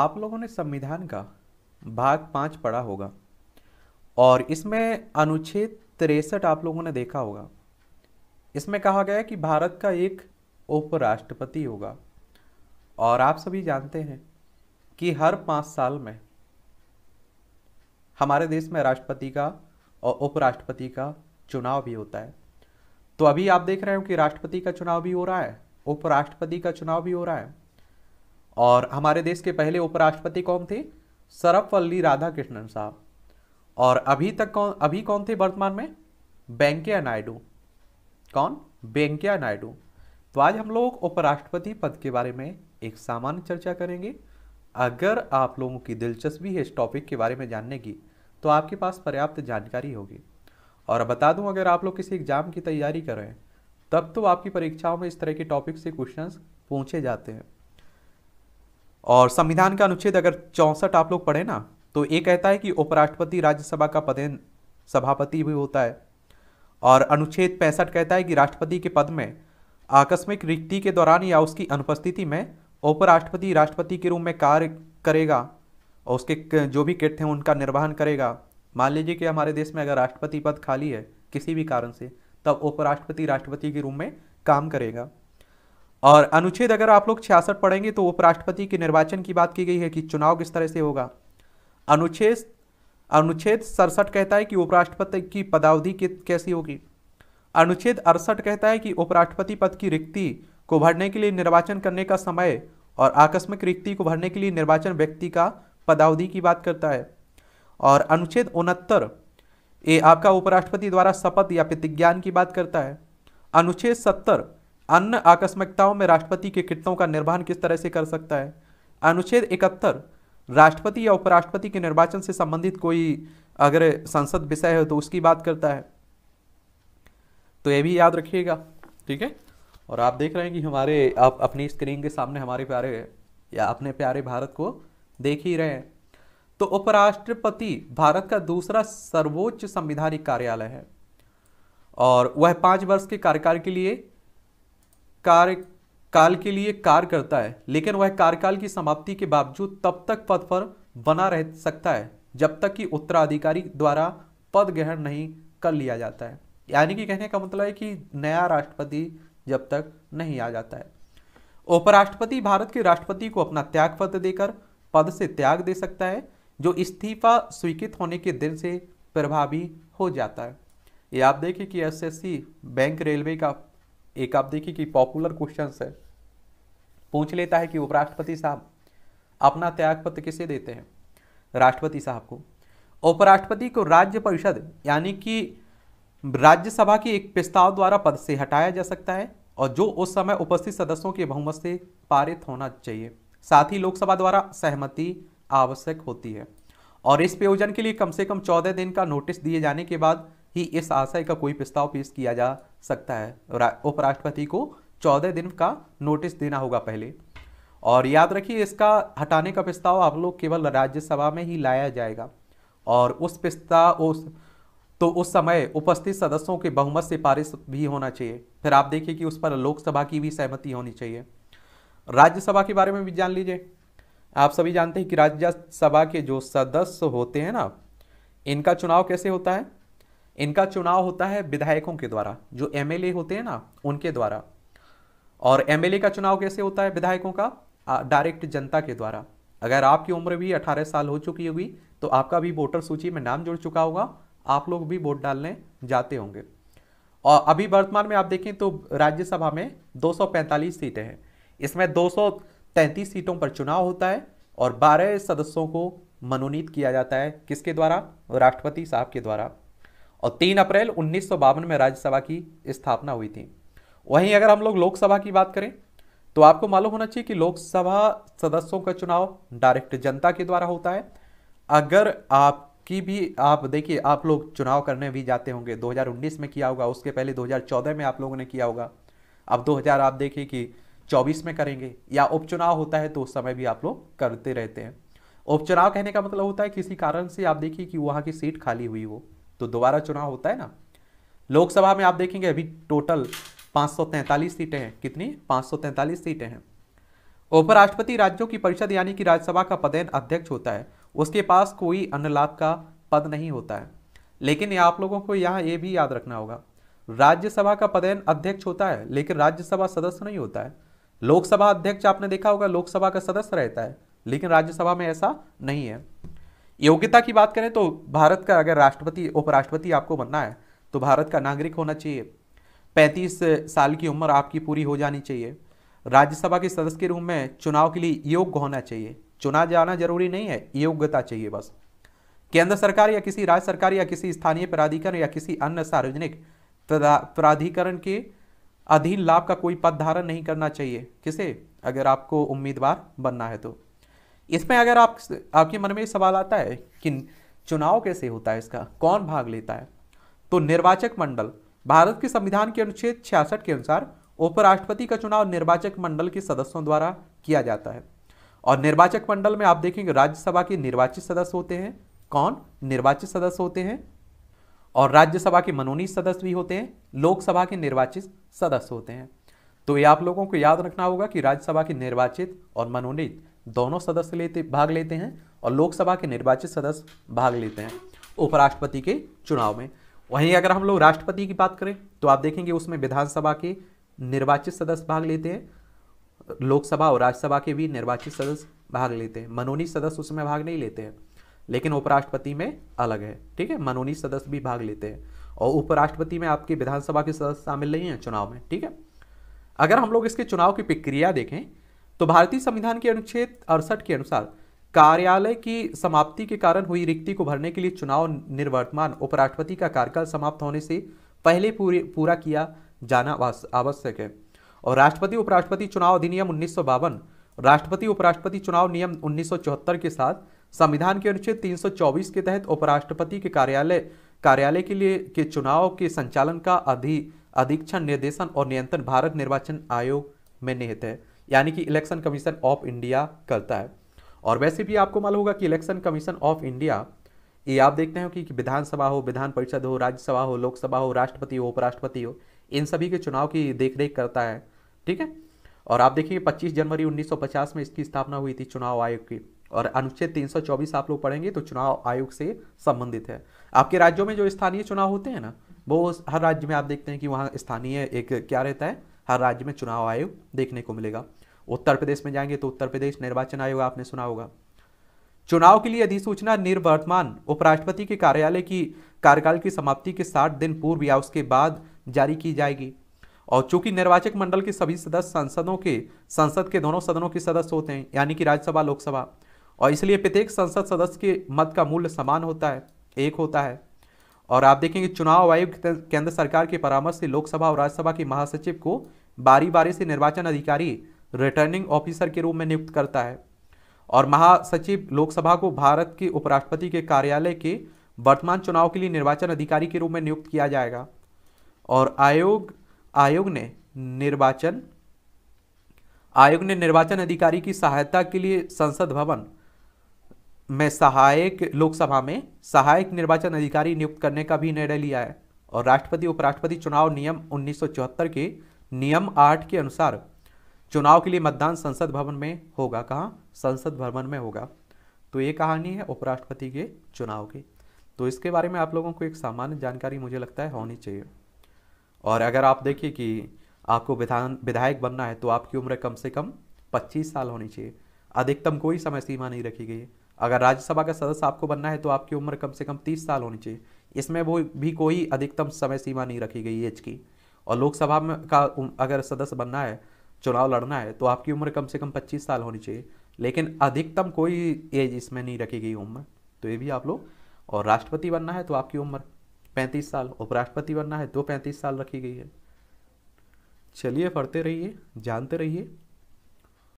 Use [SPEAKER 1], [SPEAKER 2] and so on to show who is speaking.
[SPEAKER 1] आप लोगों ने संविधान का भाग पाँच पढ़ा होगा और इसमें अनुच्छेद तिरसठ आप लोगों ने देखा होगा इसमें कहा गया कि भारत का एक उपराष्ट्रपति होगा और आप सभी जानते हैं कि हर पाँच साल में हमारे देश में राष्ट्रपति का और उपराष्ट्रपति का चुनाव भी होता है तो अभी आप देख रहे हो कि राष्ट्रपति का चुनाव भी हो रहा है उपराष्ट्रपति का चुनाव भी हो रहा है और हमारे देश के पहले उपराष्ट्रपति कौन थे सरपवल्ली राधाकृष्णन साहब और अभी तक कौन अभी कौन थे वर्तमान में वेंकैया नायडू कौन वेंकैया नायडू तो आज हम लोग उपराष्ट्रपति पद के बारे में एक सामान्य चर्चा करेंगे अगर आप लोगों की दिलचस्पी है इस टॉपिक के बारे में जानने की तो आपके पास पर्याप्त जानकारी होगी और बता दूं अगर आप लोग किसी एग्जाम की तैयारी कर रहे हैं तब तो आपकी परीक्षाओं में इस तरह के टॉपिक से क्वेश्चंस पूछे जाते हैं और संविधान का अनुच्छेद अगर चौंसठ आप लोग पढ़े ना तो ये कहता है कि उपराष्ट्रपति राज्यसभा का पदेन सभापति भी होता है और अनुच्छेद पैंसठ कहता है कि राष्ट्रपति के पद में आकस्मिक रिक्ति के दौरान या उसकी अनुपस्थिति में उपराष्ट्रपति राष्ट्रपति के रूप में कार्य करेगा और उसके जो भी किट हैं उनका निर्वहन करेगा मान लीजिए कि हमारे देश में अगर राष्ट्रपति पद खाली है किसी भी कारण से तब उपराष्ट्रपति राष्ट्रपति के रूप में काम करेगा और अनुच्छेद अगर आप लोग छियासठ पढ़ेंगे तो उपराष्ट्रपति के निर्वाचन की बात की गई है कि चुनाव किस तरह से होगा अनुच्छेद अनुच्छेद सड़सठ कहता है कि उपराष्ट्रपति की पदावधि कैसी होगी अनुच्छेद अड़सठ कहता है कि उपराष्ट्रपति पद की रिक्ति को भरने के लिए निर्वाचन करने का समय और आकस्मिक रिक्ति को भरने के लिए निर्वाचन व्यक्ति का पदावधि की बात करता है और अनुच्छेद उनहत्तर ये आपका उपराष्ट्रपति द्वारा शपथ या प्रतिज्ञान की बात करता है अनुच्छेद सत्तर अन्य आकस्मिकताओं में राष्ट्रपति के कृत्यों का निर्वहन किस तरह से कर सकता है अनुच्छेद इकहत्तर राष्ट्रपति या उपराष्ट्रपति के निर्वाचन से संबंधित कोई अगर संसद विषय है तो उसकी बात करता है तो ये भी याद रखिएगा ठीक है और आप देख रहे हैं कि हमारे आप अपनी स्क्रीन के सामने हमारे प्यारे या अपने प्यारे भारत को देख ही रहे हैं तो उपराष्ट्रपति भारत का दूसरा सर्वोच्च संविधानिक कार्यालय है और वह पाँच वर्ष के कार्यकाल के लिए कार्य काल के लिए कार्य करता है लेकिन वह कार्यकाल की समाप्ति के बावजूद तब तक पद पर बना रह सकता है जब तक कि उत्तराधिकारी द्वारा पद ग्रहण नहीं कर लिया जाता है यानी कि कहने का मतलब है कि नया राष्ट्रपति जब तक नहीं आ जाता है उपराष्ट्रपति भारत के राष्ट्रपति को अपना त्याग पत्र देकर पद से त्याग दे सकता है जो इस्तीफा स्वीकृत होने के दिन से प्रभावी हो जाता है ये आप देखिए कि एसएससी बैंक रेलवे का एक आप देखिए कि पॉपुलर क्वेश्चन है पूछ लेता है कि उपराष्ट्रपति साहब अपना त्यागपत्र किसे देते हैं राष्ट्रपति साहब को उपराष्ट्रपति को राज्य परिषद यानी कि राज्यसभा के एक प्रस्ताव द्वारा पद से हटाया जा सकता है और जो उस समय उपस्थित सदस्यों के बहुमत से पारित होना चाहिए साथ ही लोकसभा द्वारा सहमति आवश्यक होती है और इस प्रयोजन के लिए कम से कम चौदह दिन का नोटिस दिए जाने के बाद ही इस आशय का कोई प्रस्ताव पेश किया जा सकता है उपराष्ट्रपति को चौदह दिन का नोटिस देना होगा पहले और याद रखिए इसका हटाने का प्रस्ताव आप लोग केवल राज्यसभा में ही लाया जाएगा और उस प्रस्ताव उस तो उस समय उपस्थित सदस्यों के बहुमत से पारित भी होना चाहिए फिर आप देखिए कि उस पर लोकसभा की भी सहमति होनी चाहिए राज्यसभा के बारे में भी जान लीजिए आप सभी जानते हैं कि राज्यसभा के जो सदस्य होते हैं ना इनका चुनाव कैसे होता है इनका चुनाव होता है विधायकों के द्वारा जो एमएलए होते हैं ना उनके द्वारा और एमएलए का चुनाव कैसे होता है विधायकों का डायरेक्ट जनता के द्वारा अगर आपकी उम्र भी 18 साल हो चुकी होगी तो आपका भी वोटर सूची में नाम जुड़ चुका होगा आप लोग भी वोट डालने जाते होंगे और अभी वर्तमान में आप देखें तो राज्यसभा में 245 सीटें हैं इसमें 233 सीटों पर चुनाव होता है और 12 सदस्यों को मनोनीत किया जाता है किसके द्वारा राष्ट्रपति साहब के द्वारा और तीन अप्रैल उन्नीस में राज्यसभा की स्थापना हुई थी वहीं अगर हम लोग लोकसभा की बात करें तो आपको मालूम होना चाहिए कि लोकसभा सदस्यों का चुनाव डायरेक्ट जनता के द्वारा होता है अगर आपकी भी आप देखिए आप लोग चुनाव करने भी जाते होंगे 2019 में किया होगा उसके पहले 2014 में आप लोगों ने किया होगा अब 2000 आप देखिए कि 24 में करेंगे या उपचुनाव होता है तो उस समय भी आप लोग करते रहते हैं उपचुनाव कहने का मतलब होता है किसी कारण से आप देखिए कि वहाँ की सीट खाली हुई हो तो दोबारा चुनाव होता है ना लोकसभा में आप देखेंगे अभी टोटल 543 सीटें हैं कितनी 543 सीटें हैं उपराष्ट्रपति राज्यों की परिषद यानी कि राज्यसभा का पदेन अध्यक्ष होता है उसके पास कोई अन्य लाभ का पद नहीं होता है लेकिन आप लोगों को यहाँ ये भी याद रखना होगा राज्यसभा का पदेन अध्यक्ष होता है लेकिन राज्यसभा सदस्य नहीं होता है लोकसभा अध्यक्ष आपने देखा होगा लोकसभा का सदस्य रहता है लेकिन राज्यसभा में ऐसा नहीं है योग्यता की बात करें तो भारत का अगर राष्ट्रपति उपराष्ट्रपति आपको बनना है तो भारत का नागरिक होना चाहिए पैंतीस साल की उम्र आपकी पूरी हो जानी चाहिए राज्यसभा के सदस्य के रूप में चुनाव के लिए योग्य होना चाहिए चुना जाना जरूरी नहीं है योग्यता चाहिए बस केंद्र सरकार या किसी राज्य सरकार या किसी स्थानीय प्राधिकरण या किसी अन्य सार्वजनिक प्राधिकरण के अधीन लाभ का कोई पद धारण नहीं करना चाहिए किसे अगर आपको उम्मीदवार बनना है तो इसमें अगर आप आपके मन में सवाल आता है कि चुनाव कैसे होता है इसका कौन भाग लेता है तो निर्वाचक मंडल भारत के संविधान के अनुच्छेद छियासठ के अनुसार उपराष्ट्रपति का चुनाव निर्वाचक मंडल के सदस्यों द्वारा किया जाता है और निर्वाचक मंडल में आप देखेंगे राज्यसभा के निर्वाचित सदस्य होते हैं कौन निर्वाचित सदस्य होते हैं और राज्यसभा के मनोनीत सदस्य भी होते हैं लोकसभा के निर्वाचित सदस्य होते हैं तो ये आप लोगों को याद रखना होगा कि राज्यसभा के निर्वाचित और मनोनीत दोनों सदस्य लेते भाग लेते हैं और लोकसभा के निर्वाचित सदस्य भाग लेते हैं उपराष्ट्रपति के चुनाव में वहीं अगर हम लोग राष्ट्रपति की बात करें तो आप देखेंगे उसमें विधानसभा के निर्वाचित सदस्य भाग लेते हैं लोकसभा और राज्यसभा के भी निर्वाचित सदस्य भाग लेते हैं मनोनीत सदस्य उसमें भाग नहीं लेते हैं लेकिन उपराष्ट्रपति में अलग है ठीक है मनोनीत सदस्य भी भाग लेते हैं और उपराष्ट्रपति में आपके विधानसभा के सदस्य शामिल नहीं हैं चुनाव में ठीक है अगर हम लोग इसके चुनाव की प्रक्रिया देखें तो भारतीय संविधान के अनुच्छेद अड़सठ के अनुसार कार्यालय की समाप्ति के कारण हुई रिक्ति को भरने के लिए चुनाव निर्वर्तमान उपराष्ट्रपति का कार्यकाल समाप्त होने से पहले पूरे पूरा किया जाना आवश्यक है और राष्ट्रपति उपराष्ट्रपति चुनाव अधिनियम उन्नीस राष्ट्रपति उपराष्ट्रपति चुनाव नियम उन्नीस के साथ संविधान के अनुच्छेद 324 के तहत उपराष्ट्रपति के कार्यालय कार्यालय के लिए के चुनाव के संचालन का अधि अधीक्षण निर्देशन और नियंत्रण भारत निर्वाचन आयोग में निहित है यानी कि इलेक्शन कमीशन ऑफ इंडिया करता है और वैसे भी आपको मालूम होगा कि इलेक्शन कमीशन ऑफ इंडिया ये आप देखते हैं कि विधानसभा हो विधान परिषद हो राज्यसभा हो लोकसभा हो राष्ट्रपति हो उपराष्ट्रपति हो इन सभी के चुनाव की देखरेख करता है ठीक है और आप देखिए 25 जनवरी 1950 में इसकी स्थापना हुई थी चुनाव आयोग की और अनुच्छेद 324 आप लोग पढ़ेंगे तो चुनाव आयोग से संबंधित है आपके राज्यों में जो स्थानीय चुनाव होते हैं ना वो हर राज्य में आप देखते हैं कि वहाँ स्थानीय एक क्या रहता है हर राज्य में चुनाव आयोग देखने को मिलेगा उत्तर प्रदेश में जाएंगे तो उत्तर प्रदेश निर्वाचन आयोग आपने सुना होगा चुनाव के लिए अधिसूचना निर्वर्तमान उपराष्ट्रपति के कार्यालय की कार्यकाल की समाप्ति के साठ दिन पूर्व या उसके बाद जारी की जाएगी और चूंकि निर्वाचक मंडल के सभी सदस्य संसदों के संसद के दोनों सदनों के सदस्य होते हैं यानी कि राज्यसभा लोकसभा और इसलिए प्रत्येक संसद सदस्य के मत का मूल्य समान होता है एक होता है और आप देखेंगे चुनाव आयोग केंद्र सरकार के परामर्श से लोकसभा और राज्यसभा के महासचिव को बारी बारी से निर्वाचन अधिकारी रिटर्निंग ऑफिसर के रूप में नियुक्त करता है और महासचिव लोकसभा को भारत के उपराष्ट्रपति के कार्यालय के वर्तमान चुनाव के लिए निर्वाचन अधिकारी के रूप में नियुक्त किया जाएगा और आयोग आयोग ने निर्वाचन आयोग ने निर्वाचन अधिकारी की सहायता के लिए संसद भवन में सहायक लोकसभा में सहायक निर्वाचन अधिकारी नियुक्त करने का भी निर्णय लिया है और राष्ट्रपति उपराष्ट्रपति चुनाव नियम उन्नीस के नियम आठ के अनुसार चुनाव के लिए मतदान संसद भवन में होगा कहाँ संसद भवन में होगा तो ये कहानी है उपराष्ट्रपति के चुनाव की तो इसके बारे में आप लोगों को एक सामान्य जानकारी मुझे लगता है होनी चाहिए और अगर आप देखिए कि आपको विधान विधायक बनना है तो आपकी उम्र कम से कम 25 साल होनी चाहिए अधिकतम कोई समय सीमा नहीं रखी गई है अगर राज्यसभा का सदस्य आपको बनना है तो आपकी उम्र कम से कम 30 साल होनी चाहिए इसमें वो भी कोई अधिकतम समय सीमा नहीं रखी गई एज की और लोकसभा में का अगर सदस्य बनना है चुनाव लड़ना है तो आपकी उम्र कम से कम पच्चीस साल होनी चाहिए लेकिन अधिकतम कोई एज इसमें नहीं रखी गई उम्र तो ये भी आप लोग और राष्ट्रपति बनना है तो आपकी उम्र पैंतीस साल उपराष्ट्रपति बनना है तो पैंतीस साल रखी गई है चलिए पढ़ते रहिए जानते रहिए